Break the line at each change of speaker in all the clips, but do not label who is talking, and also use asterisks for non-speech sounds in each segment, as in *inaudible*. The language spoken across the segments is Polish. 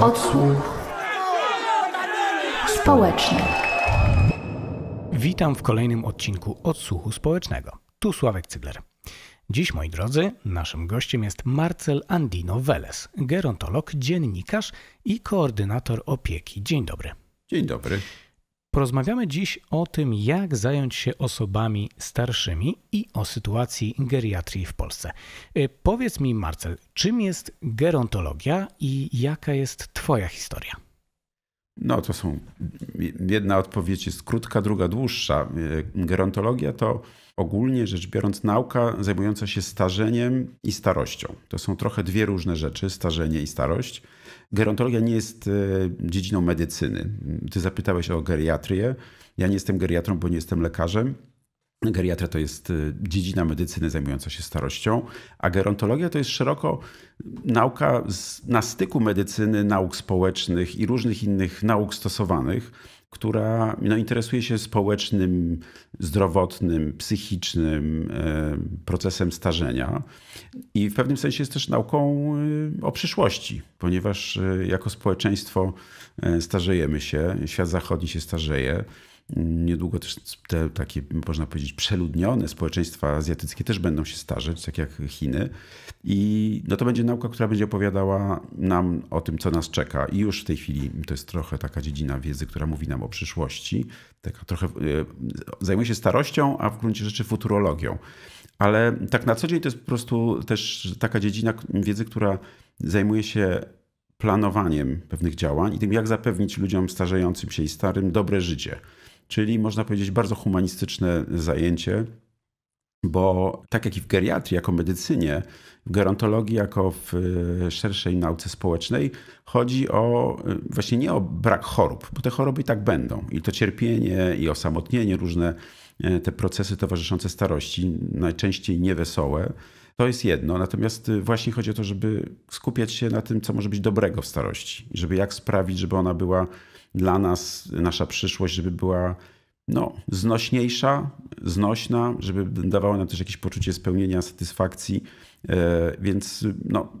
odsłuch społeczny. Witam w kolejnym odcinku Odsłuchu Społecznego. Tu Sławek Cygler. Dziś, moi drodzy, naszym gościem jest Marcel Andino Veles, gerontolog, dziennikarz i koordynator opieki. Dzień dobry. Dzień dobry. Porozmawiamy dziś o tym, jak zająć się osobami starszymi i o sytuacji geriatrii w Polsce. Y, powiedz mi, Marcel, czym jest gerontologia i jaka jest Twoja historia?
No, to są. Jedna odpowiedź jest krótka, druga dłuższa. Y, gerontologia to ogólnie rzecz biorąc nauka zajmująca się starzeniem i starością. To są trochę dwie różne rzeczy: starzenie i starość. Gerontologia nie jest e, dziedziną medycyny. Ty zapytałeś o geriatrię. Ja nie jestem geriatrą, bo nie jestem lekarzem. Geriatria to jest e, dziedzina medycyny zajmująca się starością, a gerontologia to jest szeroko nauka na styku medycyny, nauk społecznych i różnych innych nauk stosowanych która no, interesuje się społecznym, zdrowotnym, psychicznym e, procesem starzenia i w pewnym sensie jest też nauką e, o przyszłości, ponieważ e, jako społeczeństwo starzejemy się, świat zachodni się starzeje. Niedługo też te takie, można powiedzieć, przeludnione społeczeństwa azjatyckie też będą się starzeć, tak jak Chiny. I no to będzie nauka, która będzie opowiadała nam o tym, co nas czeka. I już w tej chwili to jest trochę taka dziedzina wiedzy, która mówi nam o przyszłości. Taka trochę e, zajmuje się starością, a w gruncie rzeczy futurologią. Ale tak na co dzień to jest po prostu też taka dziedzina wiedzy, która zajmuje się planowaniem pewnych działań i tym, jak zapewnić ludziom starzejącym się i starym dobre życie czyli można powiedzieć bardzo humanistyczne zajęcie, bo tak jak i w geriatrii, jako medycynie, w gerontologii, jako w e, szerszej nauce społecznej, chodzi o e, właśnie nie o brak chorób, bo te choroby i tak będą. I to cierpienie, i osamotnienie, różne e, te procesy towarzyszące starości, najczęściej niewesołe. To jest jedno, natomiast właśnie chodzi o to, żeby skupiać się na tym, co może być dobrego w starości, żeby jak sprawić, żeby ona była dla nas, nasza przyszłość, żeby była no, znośniejsza, znośna, żeby dawała nam też jakieś poczucie spełnienia, satysfakcji. E, więc no,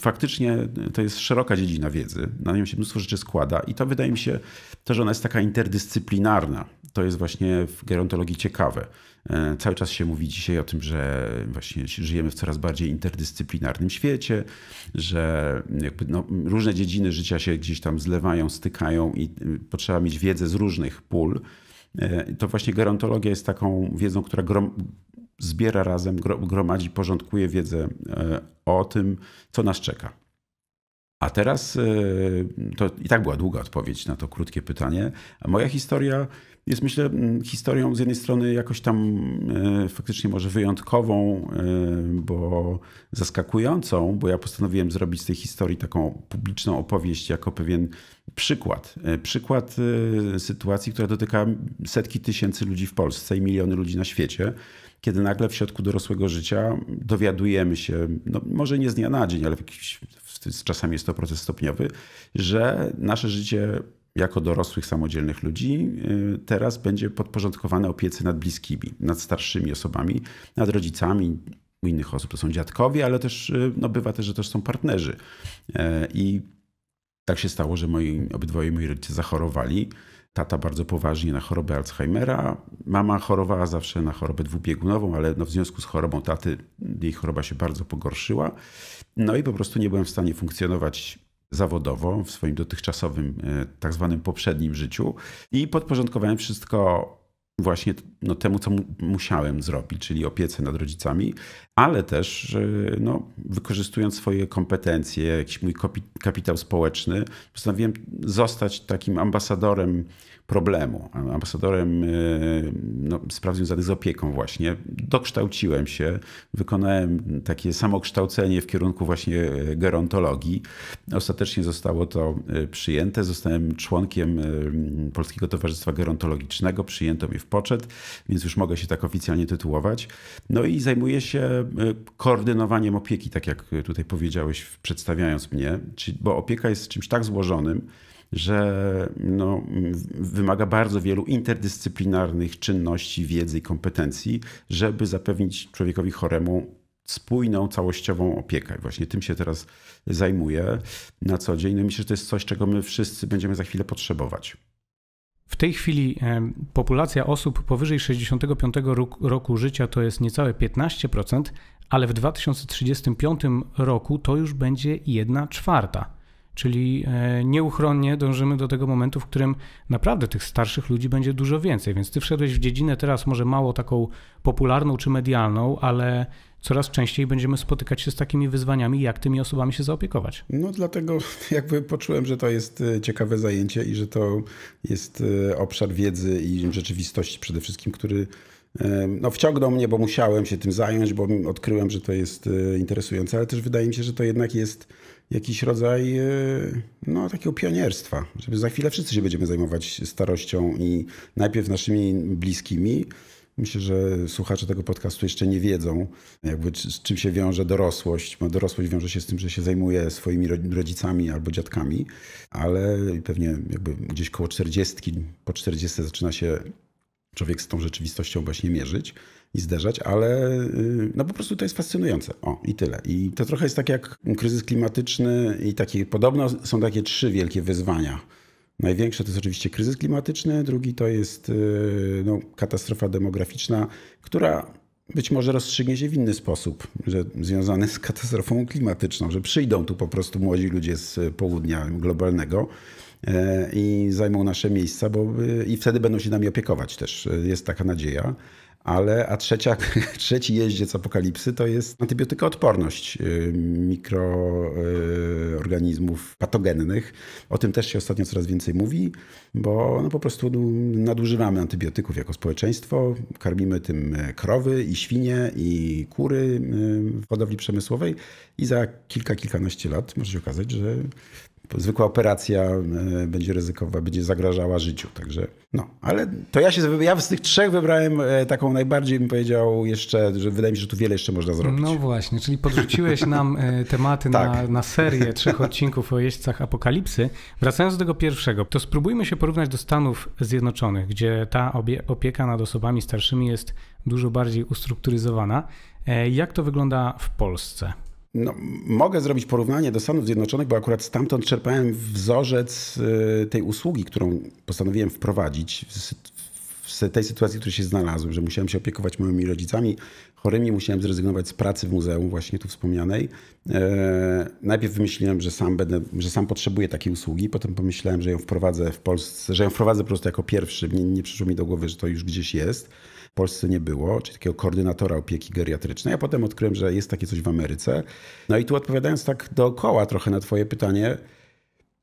faktycznie to jest szeroka dziedzina wiedzy, na nią się mnóstwo rzeczy składa i to wydaje mi się, to, że ona jest taka interdyscyplinarna, to jest właśnie w gerontologii ciekawe. E, cały czas się mówi dzisiaj o tym, że właśnie żyjemy w coraz bardziej interdyscyplinarnym świecie, że no, różne dziedziny życia się gdzieś tam zlewają, stykają i y, potrzeba mieć wiedzę z różnych pól. E, to właśnie gerontologia jest taką wiedzą, która grom, zbiera razem, gromadzi, porządkuje wiedzę e, o tym, co nas czeka. A teraz e, to i tak była długa odpowiedź na to krótkie pytanie. moja historia jest, myślę, historią z jednej strony jakoś tam e, faktycznie może wyjątkową, e, bo zaskakującą, bo ja postanowiłem zrobić z tej historii taką publiczną opowieść jako pewien przykład. Przykład sytuacji, która dotyka setki tysięcy ludzi w Polsce i miliony ludzi na świecie kiedy nagle w środku dorosłego życia dowiadujemy się, no może nie z dnia na dzień, ale w jakiś czasami jest to proces stopniowy, że nasze życie jako dorosłych, samodzielnych ludzi y, teraz będzie podporządkowane opiece nad bliskimi, nad starszymi osobami, nad rodzicami, u innych osób to są dziadkowie, ale też y, no, bywa też, że też są partnerzy. Y, I tak się stało, że moi, obydwoje moi rodzice zachorowali. Tata bardzo poważnie na chorobę Alzheimera, mama chorowała zawsze na chorobę dwubiegunową, ale no w związku z chorobą taty jej choroba się bardzo pogorszyła. No i po prostu nie byłem w stanie funkcjonować zawodowo w swoim dotychczasowym, e, tak zwanym poprzednim życiu i podporządkowałem wszystko właśnie no, temu, co mu musiałem zrobić, czyli opiece nad rodzicami, ale też no, wykorzystując swoje kompetencje, jakiś mój kapitał społeczny, postanowiłem zostać takim ambasadorem problemu. Ambasadorem e, no, spraw związanych z opieką właśnie. Dokształciłem się, wykonałem takie samokształcenie w kierunku właśnie e, gerontologii. Ostatecznie zostało to e, przyjęte. Zostałem członkiem Polskiego Towarzystwa Gerontologicznego. Przyjęto mnie w poczet, więc już mogę się tak oficjalnie tytułować. No i zajmuję się koordynowaniem opieki, tak jak tutaj powiedziałeś przedstawiając mnie, bo opieka jest czymś tak złożonym, że no, wymaga bardzo wielu interdyscyplinarnych czynności, wiedzy i kompetencji, żeby zapewnić człowiekowi choremu spójną, całościową opiekę. Właśnie tym się teraz zajmuję na co dzień. No myślę, że to jest coś, czego my wszyscy będziemy za chwilę potrzebować.
W tej chwili e, populacja osób powyżej 65 roku życia to jest niecałe 15%, ale w 2035 roku to już będzie jedna czwarta. Czyli e, nieuchronnie dążymy do tego momentu, w którym naprawdę tych starszych ludzi będzie dużo więcej. Więc ty wszedłeś w dziedzinę teraz może mało taką popularną czy medialną, ale coraz częściej będziemy spotykać się z takimi wyzwaniami, jak tymi osobami się zaopiekować.
No dlatego *laughs* jakby poczułem, że to jest e, ciekawe zajęcie i że to jest e, obszar wiedzy i rzeczywistości przede wszystkim, który no, wciągnął mnie, bo musiałem się tym zająć, bo odkryłem, że to jest interesujące, ale też wydaje mi się, że to jednak jest jakiś rodzaj e, no, takiego pionierstwa, żeby za chwilę wszyscy się będziemy zajmować starością i najpierw naszymi bliskimi. Myślę, że słuchacze tego podcastu jeszcze nie wiedzą, jakby z czym się wiąże dorosłość, bo dorosłość wiąże się z tym, że się zajmuje swoimi rodzicami albo dziadkami, ale pewnie jakby gdzieś koło 40, po 40 zaczyna się człowiek z tą rzeczywistością właśnie mierzyć i zderzać, ale y, no po prostu to jest fascynujące. O, i tyle. I to trochę jest tak jak kryzys klimatyczny i takie, podobno są takie trzy wielkie wyzwania. Największe to jest oczywiście kryzys klimatyczny, drugi to jest y, no, katastrofa demograficzna, która być może rozstrzygnie się w inny sposób, że związany z katastrofą klimatyczną, że przyjdą tu po prostu młodzi ludzie z południa globalnego e, i zajmą nasze miejsca, bo y, i wtedy będą się nami opiekować też. Jest taka nadzieja ale a trzecia, *laughs* trzeci jeździec apokalipsy to jest antybiotykoodporność y, mikroorganizmów patogennych. O tym też się ostatnio coraz więcej mówi, bo no po prostu nadużywamy antybiotyków jako społeczeństwo. Karmimy tym e, krowy i świnie i kury y, w hodowli przemysłowej i za kilka, kilkanaście lat może się okazać, że zwykła operacja e, będzie ryzykowa, będzie zagrażała życiu. Także no, ale to ja się, ja z tych trzech wybrałem e, taką najbardziej, bym powiedział jeszcze, że wydaje mi się, że tu wiele jeszcze można zrobić.
No właśnie, czyli podrzuciłeś *laughs* nam e, tematy tak. na, na serię trzech odcinków o jeźdźcach apokalipsy. Wracając do tego pierwszego, to spróbujmy się porównać do Stanów Zjednoczonych, gdzie ta opieka nad osobami starszymi jest dużo bardziej ustrukturyzowana. Jak to wygląda w Polsce?
No, mogę zrobić porównanie do Stanów Zjednoczonych, bo akurat stamtąd czerpałem wzorzec y, tej usługi, którą postanowiłem wprowadzić w tej sytuacji, w której się znalazłem, że musiałem się opiekować moimi rodzicami chorymi, musiałem zrezygnować z pracy w muzeum, właśnie tu wspomnianej. E, najpierw wymyśliłem, że sam, będę, że sam potrzebuję takiej usługi, potem pomyślałem, że ją wprowadzę w Polsce, że ją wprowadzę po prostu jako pierwszy. Nie, nie przyszło mi do głowy, że to już gdzieś jest w Polsce nie było, czyli takiego koordynatora opieki geriatrycznej, a potem odkryłem, że jest takie coś w Ameryce. No i tu odpowiadając tak dookoła trochę na Twoje pytanie,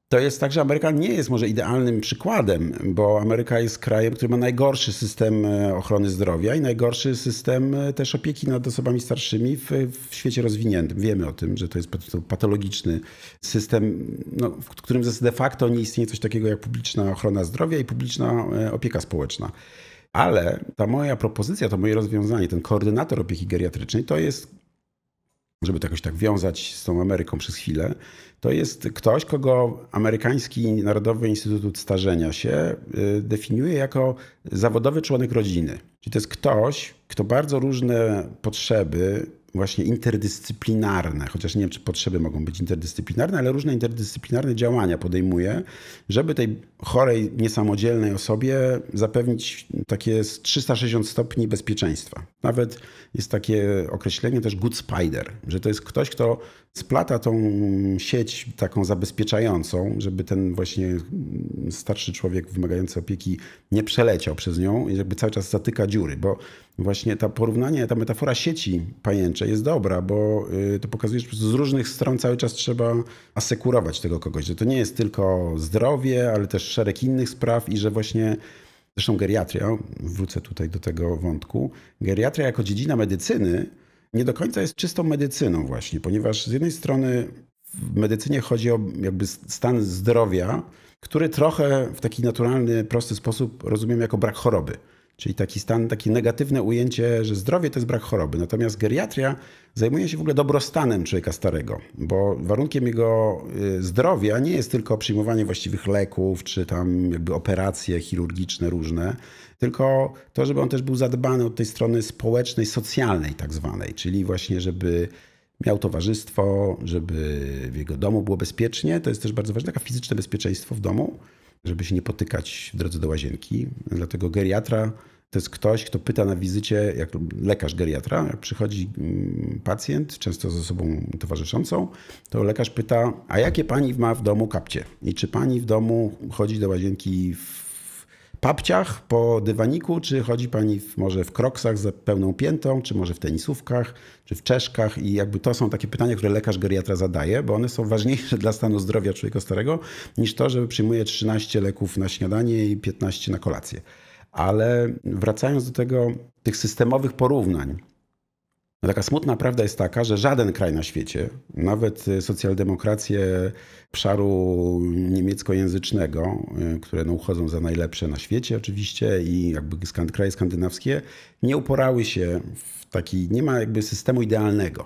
to jest tak, że Ameryka nie jest może idealnym przykładem, bo Ameryka jest krajem, który ma najgorszy system e, ochrony zdrowia i najgorszy system e, też opieki nad osobami starszymi w, w świecie rozwiniętym. Wiemy o tym, że to jest patologiczny system, no, w którym de facto nie istnieje coś takiego jak publiczna ochrona zdrowia i publiczna e, opieka społeczna. Ale ta moja propozycja, to moje rozwiązanie, ten koordynator opieki geriatrycznej, to jest, żeby to jakoś tak wiązać z tą Ameryką przez chwilę, to jest ktoś, kogo Amerykański Narodowy Instytut Starzenia się y, definiuje jako zawodowy członek rodziny. Czyli to jest ktoś, kto bardzo różne potrzeby właśnie interdyscyplinarne, chociaż nie wiem, czy potrzeby mogą być interdyscyplinarne, ale różne interdyscyplinarne działania podejmuje, żeby tej chorej, niesamodzielnej osobie zapewnić takie 360 stopni bezpieczeństwa. Nawet jest takie określenie też good spider, że to jest ktoś, kto splata tą sieć taką zabezpieczającą, żeby ten właśnie starszy człowiek wymagający opieki nie przeleciał przez nią i jakby cały czas zatyka dziury, bo właśnie to porównanie, ta metafora sieci pajęcze jest dobra, bo y, to pokazuje, że z różnych stron cały czas trzeba asekurować tego kogoś, że to nie jest tylko zdrowie, ale też szereg innych spraw i że właśnie zresztą geriatria, wrócę tutaj do tego wątku, geriatria jako dziedzina medycyny nie do końca jest czystą medycyną właśnie, ponieważ z jednej strony w medycynie chodzi o jakby stan zdrowia, który trochę w taki naturalny, prosty sposób rozumiem jako brak choroby. Czyli taki stan, takie negatywne ujęcie, że zdrowie to jest brak choroby. Natomiast geriatria zajmuje się w ogóle dobrostanem człowieka starego, bo warunkiem jego y, zdrowia nie jest tylko przyjmowanie właściwych leków, czy tam jakby operacje chirurgiczne różne, tylko to, żeby on też był zadbany od tej strony społecznej, socjalnej tak zwanej, czyli właśnie, żeby miał towarzystwo, żeby w jego domu było bezpiecznie. To jest też bardzo ważne, takie fizyczne bezpieczeństwo w domu żeby się nie potykać w drodze do łazienki. Dlatego geriatra to jest ktoś, kto pyta na wizycie, jak lekarz geriatra, jak przychodzi mm, pacjent, często z osobą towarzyszącą, to lekarz pyta, a jakie pani ma w domu kapcie? I czy pani w domu chodzi do łazienki w papciach po dywaniku, czy chodzi pani w, może w kroksach z pełną piętą, czy może w tenisówkach, czy w czeszkach i jakby to są takie pytania, które lekarz geriatra zadaje, bo one są ważniejsze *laughs* dla stanu zdrowia człowieka starego niż to, że przyjmuje 13 leków na śniadanie i 15 na kolację. Ale wracając do tego, tych systemowych porównań, no taka smutna prawda jest taka, że żaden kraj na świecie, nawet y, socjaldemokracje obszaru niemieckojęzycznego, y, które no uchodzą za najlepsze na świecie oczywiście i jakby kraje skandynawskie, nie uporały się w taki, nie ma jakby systemu idealnego.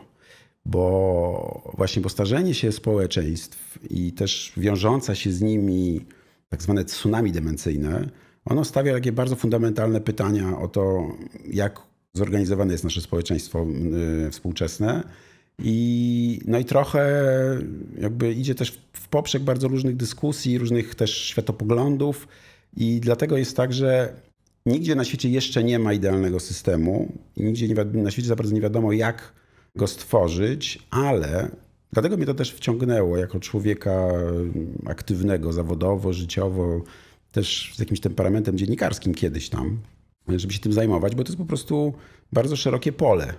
Bo właśnie postarzenie się społeczeństw i też wiążąca się z nimi tak zwane tsunami demencyjne, ono stawia takie bardzo fundamentalne pytania o to, jak zorganizowane jest nasze społeczeństwo y, współczesne. I, no i trochę jakby idzie też w poprzek bardzo różnych dyskusji, różnych też światopoglądów. I dlatego jest tak, że nigdzie na świecie jeszcze nie ma idealnego systemu. i Nigdzie nie, na świecie za bardzo nie wiadomo, jak go stworzyć, ale dlatego mnie to też wciągnęło jako człowieka y, aktywnego zawodowo, życiowo, też z jakimś temperamentem dziennikarskim kiedyś tam żeby się tym zajmować, bo to jest po prostu bardzo szerokie pole,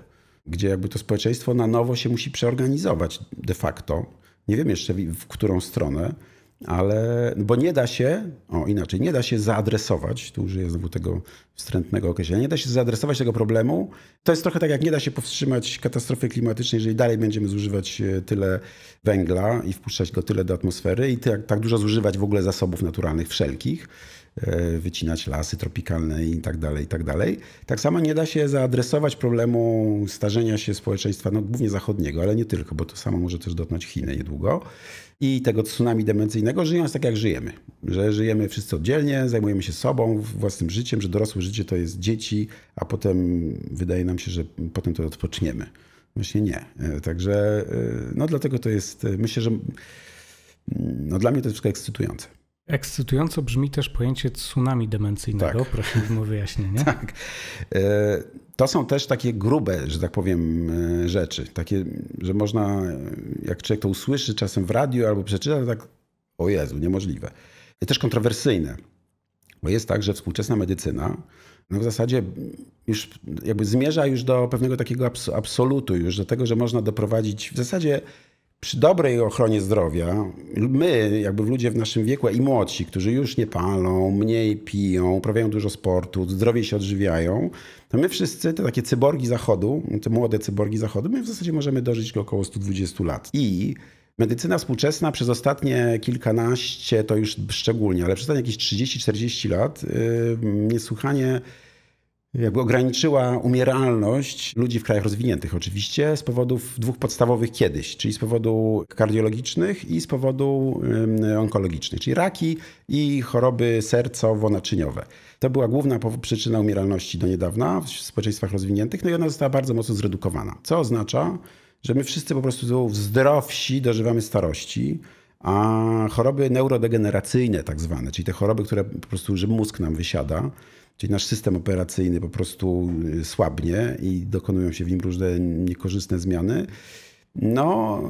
gdzie jakby to społeczeństwo na nowo się musi przeorganizować de facto. Nie wiem jeszcze w którą stronę, ale bo nie da się, o inaczej, nie da się zaadresować, tu użyję znowu tego wstrętnego określenia, nie da się zaadresować tego problemu. To jest trochę tak, jak nie da się powstrzymać katastrofy klimatycznej, jeżeli dalej będziemy zużywać e, tyle węgla i wpuszczać go tyle do atmosfery i tak, tak dużo zużywać w ogóle zasobów naturalnych wszelkich. E, wycinać lasy tropikalne i tak dalej, i tak dalej. Tak samo nie da się zaadresować problemu starzenia się społeczeństwa, no głównie zachodniego, ale nie tylko, bo to samo może też dotknąć Chiny niedługo i tego tsunami demencyjnego, żyjąc tak jak żyjemy. Że żyjemy wszyscy oddzielnie, zajmujemy się sobą, własnym życiem, że dorosłe życie to jest dzieci, a potem wydaje nam się, że potem to odpoczniemy. Myślę nie. E, także e, no dlatego to jest, myślę, że mm, no dla mnie to jest wszystko ekscytujące.
Ekscytująco brzmi też pojęcie tsunami demencyjnego. Tak. Prosimy o wyjaśnienie. *laughs* tak.
E, to są też takie grube, że tak powiem, e, rzeczy. Takie, że można, jak człowiek to usłyszy czasem w radiu albo przeczyta, to tak, o Jezu, niemożliwe. I też kontrowersyjne. Bo jest tak, że współczesna medycyna no w zasadzie już jakby zmierza już do pewnego takiego absolutu, już do tego, że można doprowadzić w zasadzie przy dobrej ochronie zdrowia, my, jakby ludzie w naszym wieku i młodsi, którzy już nie palą, mniej piją, uprawiają dużo sportu, zdrowie się odżywiają, to my wszyscy, te takie cyborgi zachodu, te młode cyborgi zachodu, my w zasadzie możemy dożyć około 120 lat. I medycyna współczesna przez ostatnie kilkanaście, to już szczególnie, ale przez ostatnie jakieś 30-40 lat, yy, niesłychanie jakby ograniczyła umieralność ludzi w krajach rozwiniętych oczywiście z powodów dwóch podstawowych kiedyś, czyli z powodu kardiologicznych i z powodu onkologicznych, czyli raki i choroby sercowo-naczyniowe. To była główna przyczyna umieralności do niedawna w społeczeństwach rozwiniętych, no i ona została bardzo mocno zredukowana, co oznacza, że my wszyscy po prostu zdrowsi dożywamy starości, a choroby neurodegeneracyjne tak zwane, czyli te choroby, które po prostu, że mózg nam wysiada, Czyli nasz system operacyjny po prostu y, słabnie i dokonują się w nim różne niekorzystne zmiany. No,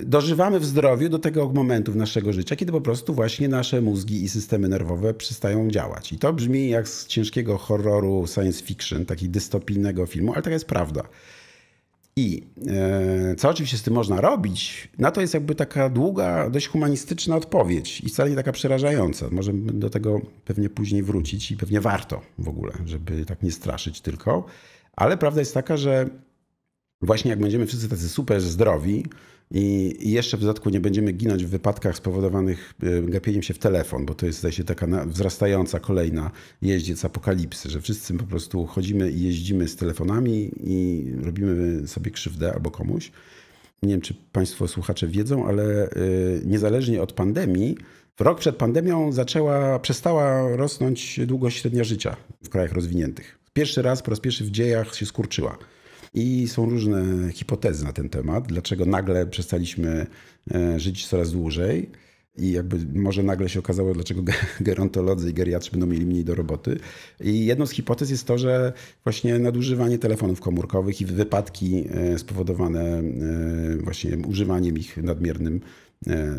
y, dożywamy w zdrowiu do tego momentu w naszego życia, kiedy po prostu właśnie nasze mózgi i systemy nerwowe przestają działać. I to brzmi jak z ciężkiego horroru science fiction, takiego dystopijnego filmu, ale taka jest prawda. I e, co oczywiście z tym można robić, na to jest jakby taka długa, dość humanistyczna odpowiedź i wcale nie taka przerażająca. Możemy do tego pewnie później wrócić i pewnie warto w ogóle, żeby tak nie straszyć tylko. Ale prawda jest taka, że właśnie jak będziemy wszyscy tacy super zdrowi, i jeszcze w dodatku nie będziemy ginąć w wypadkach spowodowanych e, gapieniem się w telefon, bo to jest zdaje się taka wzrastająca kolejna jeździec apokalipsy, że wszyscy po prostu chodzimy i jeździmy z telefonami i robimy sobie krzywdę albo komuś. Nie wiem, czy Państwo słuchacze wiedzą, ale e, niezależnie od pandemii, rok przed pandemią zaczęła, przestała rosnąć długość średnia życia w krajach rozwiniętych. Pierwszy raz, po raz pierwszy w dziejach się skurczyła. I są różne hipotezy na ten temat, dlaczego nagle przestaliśmy e, żyć coraz dłużej. I jakby może nagle się okazało, dlaczego *laughs* gerontolodzy i geriatrzy będą mieli mniej do roboty. I jedną z hipotez jest to, że właśnie nadużywanie telefonów komórkowych i wypadki e, spowodowane e, właśnie używaniem ich nadmiernym,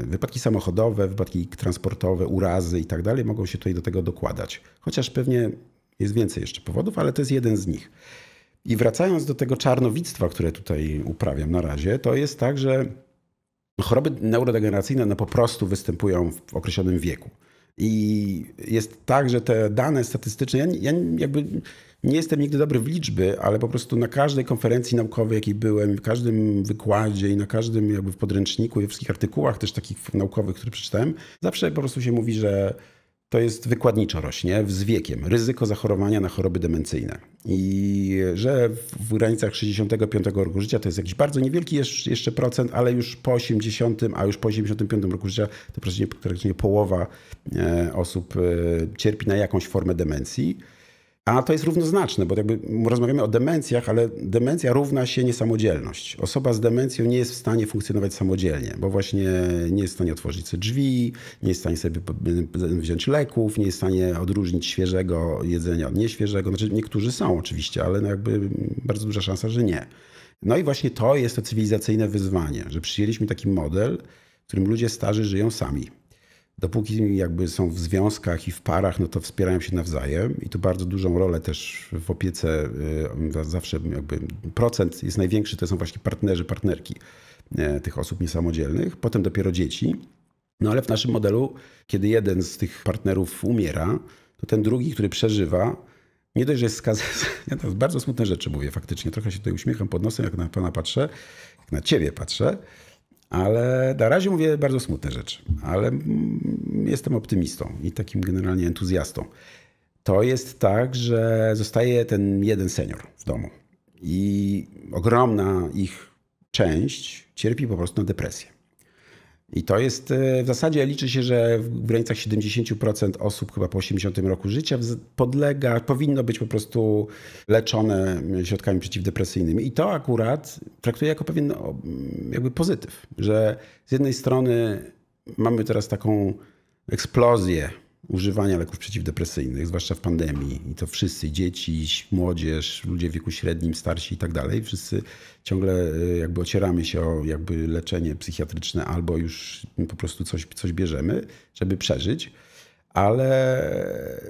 wypadki samochodowe, wypadki transportowe, urazy i tak dalej, mogą się tutaj do tego dokładać. Chociaż pewnie jest więcej jeszcze powodów, ale to jest jeden z nich. I wracając do tego czarnowictwa, które tutaj uprawiam na razie, to jest tak, że choroby neurodegeneracyjne no po prostu występują w określonym wieku. I jest tak, że te dane statystyczne, ja, ja, jakby nie jestem nigdy dobry w liczby, ale po prostu na każdej konferencji naukowej, jakiej byłem, w każdym wykładzie i na każdym jakby w podręczniku i we wszystkich artykułach też takich naukowych, które przeczytałem, zawsze po prostu się mówi, że to jest wykładniczo rośnie z wiekiem ryzyko zachorowania na choroby demencyjne. I że w granicach 65 roku życia to jest jakiś bardzo niewielki jeszcze procent, ale już po 80, a już po 85 roku życia to praktycznie, praktycznie połowa e, osób e, cierpi na jakąś formę demencji. A to jest równoznaczne, bo jakby rozmawiamy o demencjach, ale demencja równa się niesamodzielność. Osoba z demencją nie jest w stanie funkcjonować samodzielnie, bo właśnie nie jest w stanie otworzyć sobie drzwi, nie jest w stanie sobie wziąć leków, nie jest w stanie odróżnić świeżego jedzenia od nieświeżego. Znaczy niektórzy są oczywiście, ale no jakby bardzo duża szansa, że nie. No i właśnie to jest to cywilizacyjne wyzwanie, że przyjęliśmy taki model, w którym ludzie starzy żyją sami dopóki jakby są w związkach i w parach, no to wspierają się nawzajem i tu bardzo dużą rolę też w opiece y, zawsze jakby procent jest największy, to są właśnie partnerzy, partnerki e, tych osób niesamodzielnych, potem dopiero dzieci. No ale w naszym modelu, kiedy jeden z tych partnerów umiera, to ten drugi, który przeżywa, nie dość, że jest skazany. *laughs* Ja to bardzo smutne rzeczy mówię faktycznie. Trochę się tutaj uśmiecham pod nosem, jak na pana patrzę, jak na ciebie patrzę. Ale na razie mówię bardzo smutne rzeczy, ale jestem optymistą i takim generalnie entuzjastą. To jest tak, że zostaje ten jeden senior w domu i ogromna ich część cierpi po prostu na depresję. I to jest e, w zasadzie liczy się, że w granicach 70% osób chyba po 80 roku życia podlega, powinno być po prostu leczone środkami przeciwdepresyjnymi. I to akurat traktuję jako pewien jakby pozytyw, że z jednej strony mamy teraz taką eksplozję używania leków przeciwdepresyjnych, zwłaszcza w pandemii. I to wszyscy, dzieci, młodzież, ludzie w wieku średnim, starsi i tak dalej, wszyscy ciągle e, jakby ocieramy się o jakby leczenie psychiatryczne albo już po prostu coś, coś bierzemy, żeby przeżyć. Ale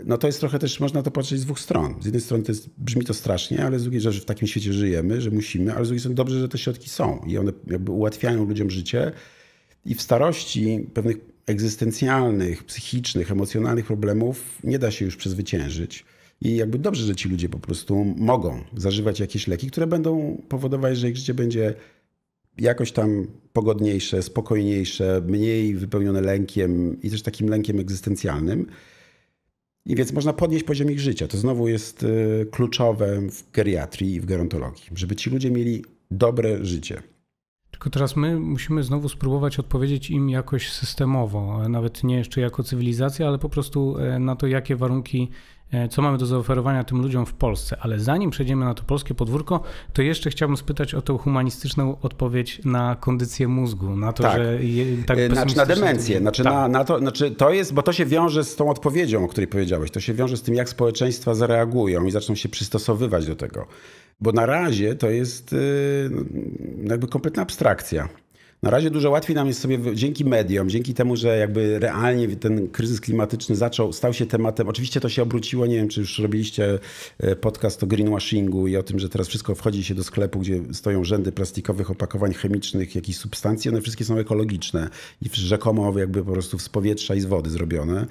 no to jest trochę też, można to patrzeć z dwóch stron. Z jednej strony to jest, brzmi to strasznie, ale z drugiej, że w takim świecie żyjemy, że musimy, ale z drugiej strony dobrze, że te środki są i one jakby ułatwiają ludziom życie. I w starości pewnych egzystencjalnych, psychicznych, emocjonalnych problemów nie da się już przezwyciężyć. I jakby dobrze, że ci ludzie po prostu mogą zażywać jakieś leki, które będą powodować, że ich życie będzie jakoś tam pogodniejsze, spokojniejsze, mniej wypełnione lękiem i też takim lękiem egzystencjalnym. I więc można podnieść poziom ich życia. To znowu jest y, kluczowe w geriatrii i w gerontologii, żeby ci ludzie mieli dobre życie.
Tylko teraz my musimy znowu spróbować odpowiedzieć im jakoś systemowo, nawet nie jeszcze jako cywilizacja, ale po prostu e, na to, jakie warunki E, co mamy do zaoferowania tym ludziom w Polsce. Ale zanim przejdziemy na to polskie podwórko, to jeszcze chciałbym spytać o tę humanistyczną odpowiedź na kondycję mózgu, na to, tak. że je, tak e, znaczy na demencję, znaczy tak.
na, na, to, znaczy to jest, bo to się wiąże z tą odpowiedzią, o której powiedziałeś, to się wiąże z tym, jak społeczeństwa zareagują i zaczną się przystosowywać do tego. Bo na razie to jest y, no, jakby kompletna abstrakcja. Na razie dużo łatwiej nam jest sobie dzięki mediom, dzięki temu, że jakby realnie ten kryzys klimatyczny zaczął, stał się tematem. Oczywiście to się obróciło, nie wiem, czy już robiliście e, podcast o greenwashingu i o tym, że teraz wszystko wchodzi się do sklepu, gdzie stoją rzędy plastikowych opakowań chemicznych, jakichś substancji, one wszystkie są ekologiczne i rzekomo jakby po prostu z powietrza i z wody zrobione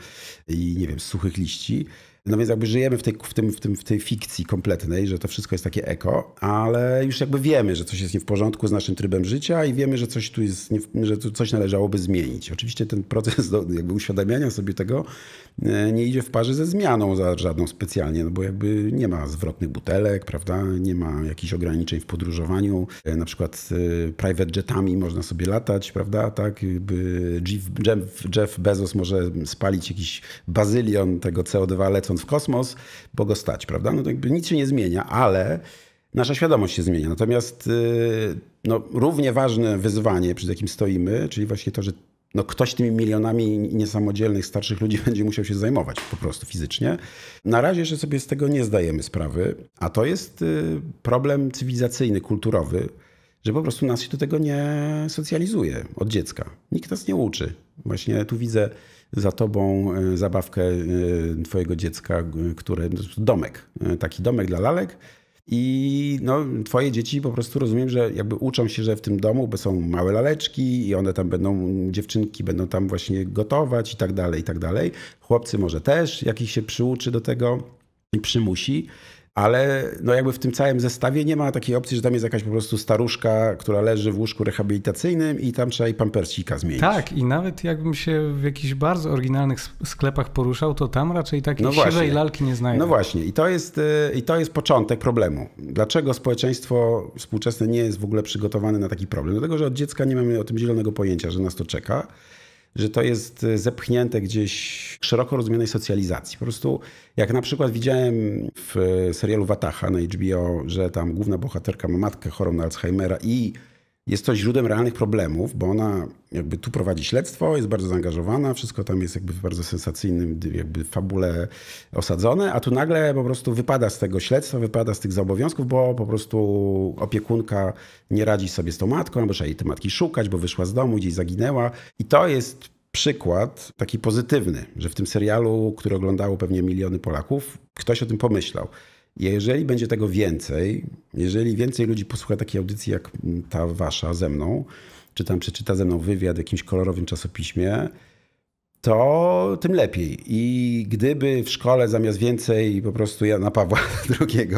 i nie wiem, z suchych liści. No więc jakby żyjemy w tej, w, tym, w, tym, w tej fikcji kompletnej, że to wszystko jest takie eko, ale już jakby wiemy, że coś jest nie w porządku z naszym trybem życia i wiemy, że coś tu jest, nie, że tu coś należałoby zmienić. Oczywiście ten proces do, jakby uświadamiania sobie tego e, nie idzie w parze ze zmianą za żadną specjalnie, no bo jakby nie ma zwrotnych butelek, prawda, nie ma jakichś ograniczeń w podróżowaniu, e, na przykład e, private jetami można sobie latać, prawda, tak, Jeff Bezos może spalić jakiś bazylion tego CO2 lecąc w kosmos, bo stać, prawda? No to jakby nic się nie zmienia, ale nasza świadomość się zmienia. Natomiast y, no, równie ważne wyzwanie, przed jakim stoimy, czyli właśnie to, że no ktoś tymi milionami niesamodzielnych starszych ludzi *laughs* będzie musiał się zajmować po prostu fizycznie. Na razie jeszcze sobie z tego nie zdajemy sprawy, a to jest y, problem cywilizacyjny, kulturowy, że po prostu nas się do tego nie socjalizuje od dziecka. Nikt nas nie uczy. Właśnie tu widzę za tobą e, zabawkę e, twojego dziecka, które no, domek, e, taki domek dla lalek. I no, twoje dzieci po prostu rozumiem, że jakby uczą się, że w tym domu są małe laleczki i one tam będą, dziewczynki będą tam właśnie gotować i tak dalej, i tak dalej. Chłopcy może też, jakiś się przyuczy do tego i przymusi ale no jakby w tym całym zestawie nie ma takiej opcji, że tam jest jakaś po prostu staruszka, która leży w łóżku rehabilitacyjnym i tam trzeba jej pampersika zmienić. Tak,
i nawet jakbym się w jakichś bardzo oryginalnych sklepach poruszał, to tam raczej takiej no siwej lalki nie znajdę. No właśnie,
i to, jest, y, i to jest początek problemu. Dlaczego społeczeństwo współczesne nie jest w ogóle przygotowane na taki problem? Dlatego, że od dziecka nie mamy o tym zielonego pojęcia, że nas to czeka że to jest e, zepchnięte gdzieś szeroko rozumianej socjalizacji. Po prostu jak na przykład widziałem w e, serialu Wataha na HBO, że tam główna bohaterka ma matkę chorą na Alzheimera i jest to źródłem realnych problemów, bo ona jakby tu prowadzi śledztwo, jest bardzo zaangażowana, wszystko tam jest jakby w bardzo sensacyjnym jakby fabule osadzone, a tu nagle po prostu wypada z tego śledztwa, wypada z tych zobowiązków, bo po prostu opiekunka nie radzi sobie z tą matką, bo trzeba jej tej matki szukać, bo wyszła z domu, gdzieś zaginęła i to jest przykład taki pozytywny, że w tym serialu, który oglądało pewnie miliony Polaków, ktoś o tym pomyślał. Jeżeli będzie tego więcej, jeżeli więcej ludzi posłucha takiej audycji jak ta wasza ze mną, czy tam przeczyta ze mną wywiad w jakimś kolorowym czasopiśmie, to tym lepiej. I gdyby w szkole zamiast więcej po prostu Jana Pawła *laughs* II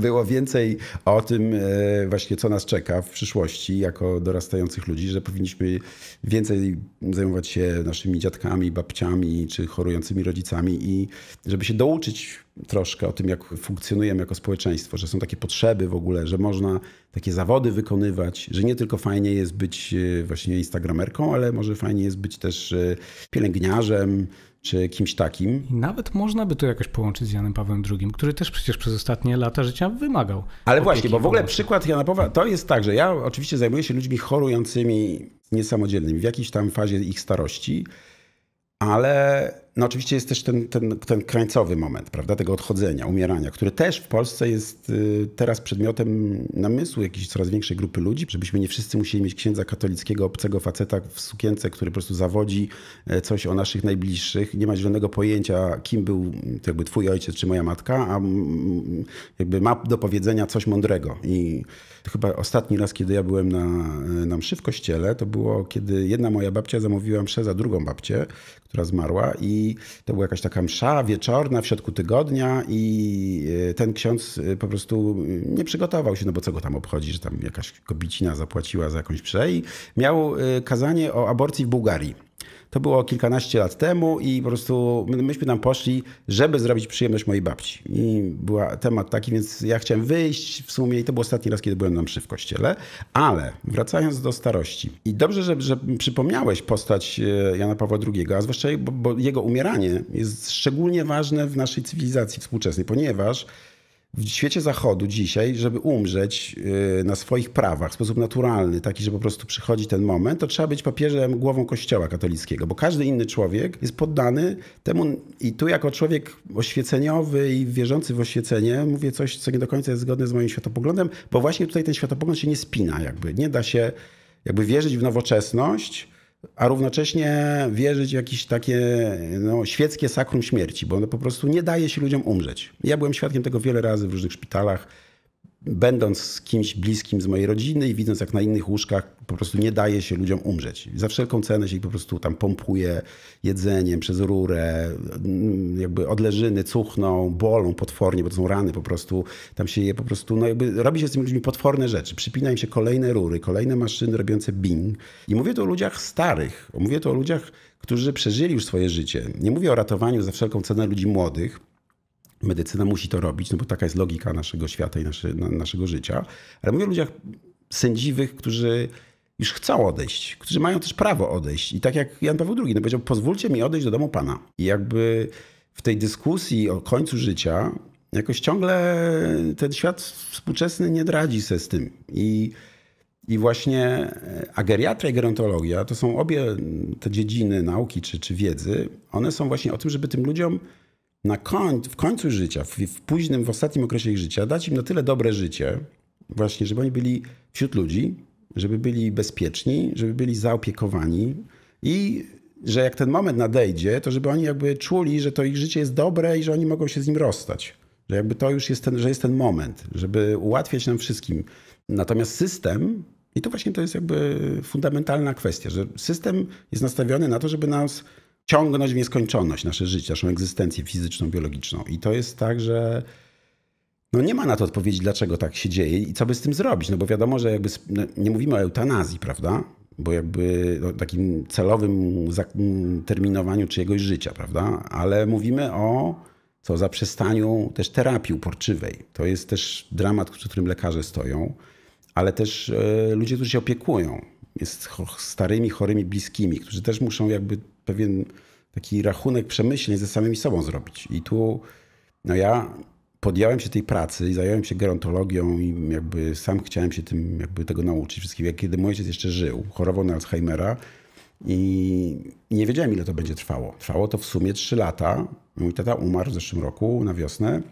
było więcej o tym e, właśnie, co nas czeka w przyszłości jako dorastających ludzi, że powinniśmy więcej zajmować się naszymi dziadkami, babciami czy chorującymi rodzicami i żeby się douczyć troszkę o tym, jak funkcjonujemy jako społeczeństwo, że są takie potrzeby w ogóle, że można takie zawody wykonywać, że nie tylko fajnie jest być e, właśnie instagramerką, ale może fajnie jest być też e, pielęgniarzem, czy kimś takim.
I nawet można by to jakoś połączyć z Janem Pawłem II, który też przecież przez ostatnie lata życia wymagał. Ale właśnie, bo w
ogóle przykład Jana Pawła, to jest tak, że ja oczywiście zajmuję się ludźmi chorującymi niesamodzielnymi w jakiejś tam fazie ich starości, ale no oczywiście jest też ten, ten, ten krańcowy moment, prawda, tego odchodzenia, umierania, który też w Polsce jest y, teraz przedmiotem namysłu jakiejś coraz większej grupy ludzi, żebyśmy nie wszyscy musieli mieć księdza katolickiego, obcego faceta w sukience, który po prostu zawodzi e, coś o naszych najbliższych, nie ma zielonego pojęcia, kim był mm, jakby twój ojciec czy moja matka, a mm, jakby ma do powiedzenia coś mądrego i chyba ostatni raz, kiedy ja byłem na, e, na mszy w kościele, to było, kiedy jedna moja babcia zamówiła mszę za drugą babcię, która zmarła i to była jakaś taka msza wieczorna w środku tygodnia i e, ten ksiądz e, po prostu e, nie przygotował się, no bo co go tam obchodzi, że tam jakaś kobicina zapłaciła za jakąś mszę i miał kazanie o aborcji w Bułgarii. To było kilkanaście lat temu i po prostu myśmy tam poszli, żeby zrobić przyjemność mojej babci. I był temat taki, więc ja chciałem wyjść w sumie i to był ostatni raz, kiedy byłem na mszy w kościele. Ale wracając do starości. I dobrze, że, że przypomniałeś postać e, Jana Pawła II, a zwłaszcza bo, bo jego umieranie jest szczególnie ważne w naszej cywilizacji współczesnej, ponieważ w świecie zachodu dzisiaj, żeby umrzeć y, na swoich prawach w sposób naturalny, taki, że po prostu przychodzi ten moment, to trzeba być papieżem głową kościoła katolickiego, bo każdy inny człowiek jest poddany temu. I tu jako człowiek oświeceniowy i wierzący w oświecenie mówię coś, co nie do końca jest zgodne z moim światopoglądem, bo właśnie tutaj ten światopogląd się nie spina jakby. Nie da się jakby wierzyć w nowoczesność, a równocześnie wierzyć w jakieś takie no, świeckie sakrum śmierci, bo ono po prostu nie daje się ludziom umrzeć. Ja byłem świadkiem tego wiele razy w różnych szpitalach będąc z kimś bliskim z mojej rodziny i widząc, jak na innych łóżkach po prostu nie daje się ludziom umrzeć. Za wszelką cenę się ich po prostu tam pompuje jedzeniem przez rurę, mm, jakby odleżyny cuchną, bolą potwornie, bo to są rany po prostu. Tam się je po prostu, no jakby robi się z tymi ludźmi potworne rzeczy. Przypina im się kolejne rury, kolejne maszyny robiące bing. I mówię to o ludziach starych, mówię to o ludziach, którzy przeżyli już swoje życie. Nie mówię o ratowaniu za wszelką cenę ludzi młodych, medycyna musi to robić, no bo taka jest logika naszego świata i nasze, na, naszego życia. Ale mówię o ludziach sędziwych, którzy już chcą odejść, którzy mają też prawo odejść. I tak jak Jan Paweł II no powiedział, pozwólcie mi odejść do domu Pana. I jakby w tej dyskusji o końcu życia jakoś ciągle ten świat współczesny nie radzi sobie z tym. I, i właśnie e, a geriatria i gerontologia to są obie mm, te dziedziny nauki czy, czy wiedzy. One są właśnie o tym, żeby tym ludziom na koń, w końcu życia, w, w późnym, w ostatnim okresie ich życia, dać im na tyle dobre życie, właśnie, żeby oni byli wśród ludzi, żeby byli bezpieczni, żeby byli zaopiekowani i że jak ten moment nadejdzie, to żeby oni jakby czuli, że to ich życie jest dobre i że oni mogą się z nim rozstać. Że jakby to już jest ten, że jest ten moment, żeby ułatwiać nam wszystkim. Natomiast system, i to właśnie to jest jakby fundamentalna kwestia, że system jest nastawiony na to, żeby nas ciągnąć w nieskończoność nasze życie, naszą egzystencję fizyczną, biologiczną. I to jest tak, że no nie ma na to odpowiedzi, dlaczego tak się dzieje i co by z tym zrobić. No bo wiadomo, że jakby no, nie mówimy o eutanazji, prawda? Bo jakby o no, takim celowym terminowaniu czyjegoś życia, prawda? Ale mówimy o co zaprzestaniu też terapii uporczywej. To jest też dramat, przy którym lekarze stoją, ale też e, ludzie, którzy się opiekują, jest starymi, chorymi, bliskimi, którzy też muszą jakby pewien taki rachunek przemyśleń ze samymi sobą zrobić. I tu no ja podjąłem się tej pracy i zająłem się gerontologią i jakby sam chciałem się tym, jakby tego nauczyć wszystkiego. Kiedy mój ojciec jeszcze żył, chorował na Alzheimera i nie wiedziałem ile to będzie trwało. Trwało to w sumie 3 lata. Mój tata umarł w zeszłym roku na wiosnę.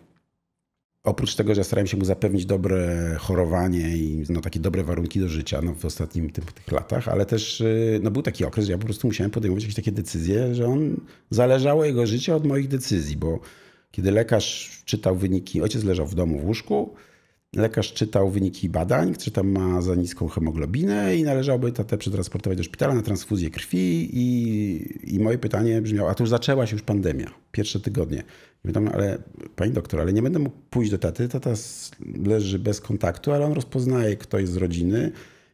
Oprócz tego, że starałem się mu zapewnić dobre chorowanie i no, takie dobre warunki do życia no, w ostatnich tych, tych, latach, ale też y, no, był taki okres, że ja po prostu musiałem podejmować jakieś takie decyzje, że on zależało jego życie od moich decyzji, bo kiedy lekarz czytał wyniki, ojciec leżał w domu w łóżku, Lekarz czytał wyniki badań, czy tam ma za niską hemoglobinę i należałoby tatę przetransportować do szpitala na transfuzję krwi i, i moje pytanie brzmiało, a tu już zaczęła się już pandemia, pierwsze tygodnie. Pytam, no, ale pani doktor, ale nie będę mógł pójść do taty, tata leży bez kontaktu, ale on rozpoznaje, kto jest z rodziny,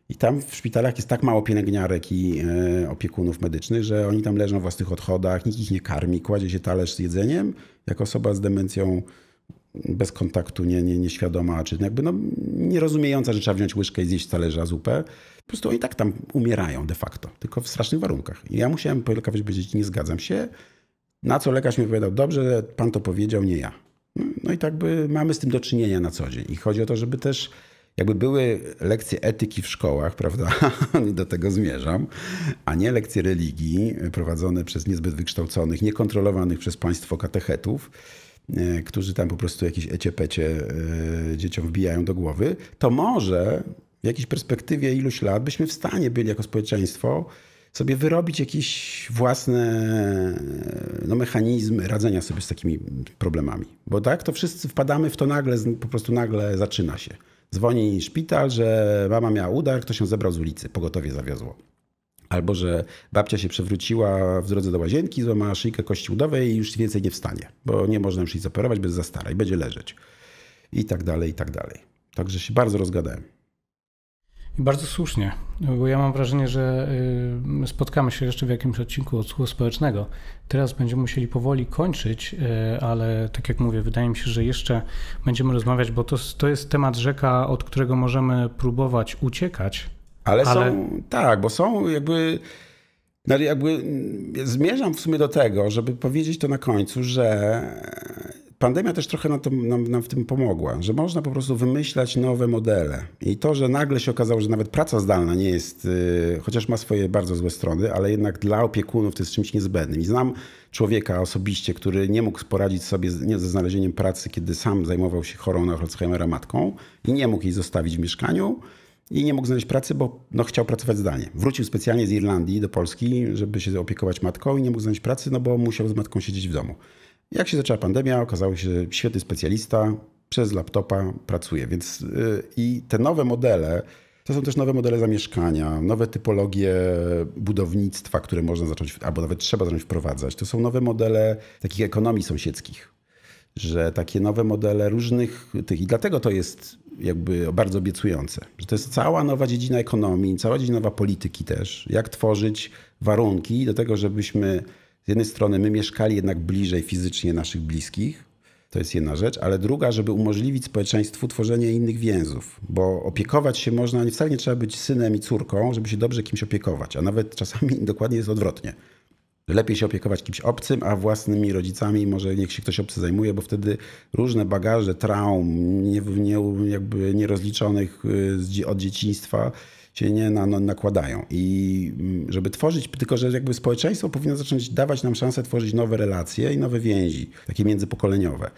i tam w szpitalach jest tak mało pielęgniarek i e, opiekunów medycznych, że oni tam leżą w własnych odchodach, nikt ich nie karmi, kładzie się talerz z jedzeniem. Jak osoba z demencją bez kontaktu, nie, nie, nieświadoma, czy jakby no, nierozumiejąca, że trzeba wziąć łyżkę i zjeść talerza zupę. Po prostu oni tak tam umierają de facto, tylko w strasznych warunkach. I ja musiałem po lekarzu powiedzieć, nie zgadzam się, na co lekarz mi powiedział, dobrze, pan to powiedział, nie ja. No, no i tak by mamy z tym do czynienia na co dzień. I chodzi o to, żeby też jakby były lekcje etyki w szkołach, prawda? *laughs* Do tego zmierzam, a nie lekcje religii prowadzone przez niezbyt wykształconych, niekontrolowanych przez państwo katechetów. E, którzy tam po prostu jakieś eciepecie e, dzieciom wbijają do głowy, to może w jakiejś perspektywie iluś lat byśmy w stanie byli jako społeczeństwo sobie wyrobić jakieś własne e, no, mechanizmy radzenia sobie z takimi problemami. Bo tak, to wszyscy wpadamy w to nagle, po prostu nagle zaczyna się. Dzwoni szpital, że mama miała udar, ktoś się zebrał z ulicy, pogotowie zawiozło. Albo że babcia się przewróciła w drodze do łazienki, złamała szyjkę kości udowej i już więcej nie wstanie, bo nie można już jej zoperować, bez za stara i będzie leżeć. I tak dalej, i tak dalej. Także się bardzo rozgadałem.
I bardzo słusznie, bo ja mam wrażenie, że y, spotkamy się jeszcze w jakimś odcinku odsłuchu społecznego. Teraz będziemy musieli powoli kończyć, y, ale tak jak mówię, wydaje mi się, że jeszcze będziemy rozmawiać, bo to, to jest temat rzeka, od którego możemy próbować uciekać ale, ale
są, tak, bo są jakby... No jakby mm, zmierzam w sumie do tego, żeby powiedzieć to na końcu, że pandemia też trochę nam, to, nam, nam, w tym pomogła, że można po prostu wymyślać nowe modele. I to, że nagle się okazało, że nawet praca zdalna nie jest, y, chociaż ma swoje bardzo złe strony, ale jednak dla opiekunów to jest czymś niezbędnym. I znam człowieka osobiście, który nie mógł poradzić sobie z, nie, ze znalezieniem pracy, kiedy sam zajmował się chorą na Alzheimera matką i nie mógł jej zostawić w mieszkaniu i nie mógł znaleźć pracy, bo no, chciał pracować zdalnie. Wrócił specjalnie z Irlandii do Polski, żeby się opiekować matką i nie mógł znaleźć pracy, no bo musiał z matką siedzieć w domu. Jak się zaczęła pandemia, okazało się, że świetny specjalista przez laptopa pracuje. Więc yy, i te nowe modele, to są też nowe modele zamieszkania, nowe typologie budownictwa, które można zacząć, albo nawet trzeba zacząć wprowadzać. To są nowe modele takich ekonomii sąsiedzkich że takie nowe modele różnych tych, i dlatego to jest jakby bardzo obiecujące, że to jest cała nowa dziedzina ekonomii, cała dziedzina polityki też, jak tworzyć warunki do tego, żebyśmy z jednej strony my mieszkali jednak bliżej fizycznie naszych bliskich, to jest jedna rzecz, ale druga, żeby umożliwić społeczeństwu tworzenie innych więzów, bo opiekować się można, nie wcale nie trzeba być synem i córką, żeby się dobrze kimś opiekować, a nawet czasami *laughs* dokładnie jest odwrotnie. Lepiej się opiekować kimś obcym, a własnymi rodzicami może niech się ktoś obcy zajmuje, bo wtedy różne bagaże traum, nie, nie, jakby nierozliczonych y, od dzieciństwa się nie na, no, nakładają. I mm, żeby tworzyć, tylko że jakby społeczeństwo powinno zacząć dawać nam szansę tworzyć nowe relacje i nowe więzi, takie międzypokoleniowe.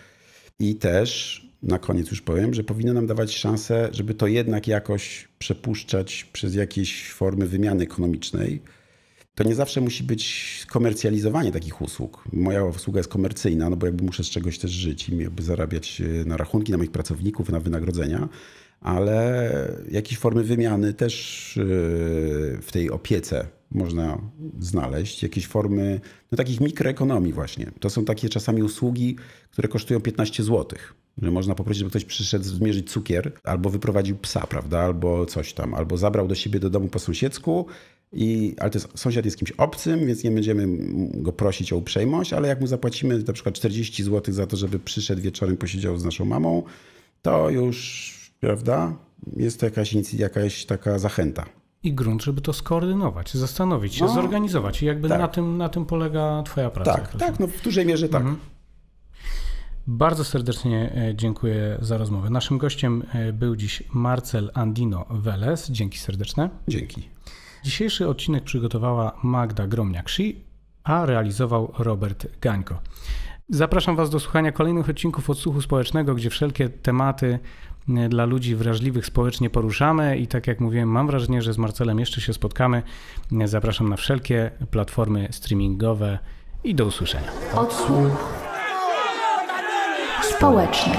I też na koniec już powiem, że powinno nam dawać szansę, żeby to jednak jakoś przepuszczać przez jakieś formy wymiany ekonomicznej to nie zawsze musi być komercjalizowanie takich usług. Moja usługa jest komercyjna, no bo jakby muszę z czegoś też żyć i jakby zarabiać e, na rachunki, na moich pracowników, na wynagrodzenia ale jakieś formy wymiany też y, w tej opiece można znaleźć, jakieś formy no, takich mikroekonomii właśnie. To są takie czasami usługi, które kosztują 15 zł. Że można poprosić, żeby ktoś przyszedł zmierzyć cukier, albo wyprowadził psa, prawda, albo coś tam, albo zabrał do siebie do domu po sąsiedzku, i, ale to jest, sąsiad jest kimś obcym, więc nie będziemy go prosić o uprzejmość, ale jak mu zapłacimy na przykład 40 zł za to, żeby przyszedł wieczorem, posiedział z naszą mamą, to już prawda? Jest to jakaś, jakaś taka zachęta.
I grunt, żeby to skoordynować, zastanowić się, no, zorganizować. I jakby tak. na, tym, na tym polega Twoja praca. Tak, tak, no w dużej mierze tak. Mhm. Bardzo serdecznie e, dziękuję za rozmowę. Naszym gościem e, był dziś Marcel Andino Veles. Dzięki serdeczne. Dzięki. Dzisiejszy odcinek przygotowała Magda gromniak szy a realizował Robert Gańko. Zapraszam Was do słuchania kolejnych odcinków Odsłuchu Społecznego, gdzie wszelkie tematy E, dla ludzi wrażliwych społecznie poruszamy i tak jak mówiłem, mam wrażenie, że z Marcelem jeszcze się spotkamy. E, zapraszam na wszelkie platformy streamingowe i do usłyszenia. Odsłuch społeczny.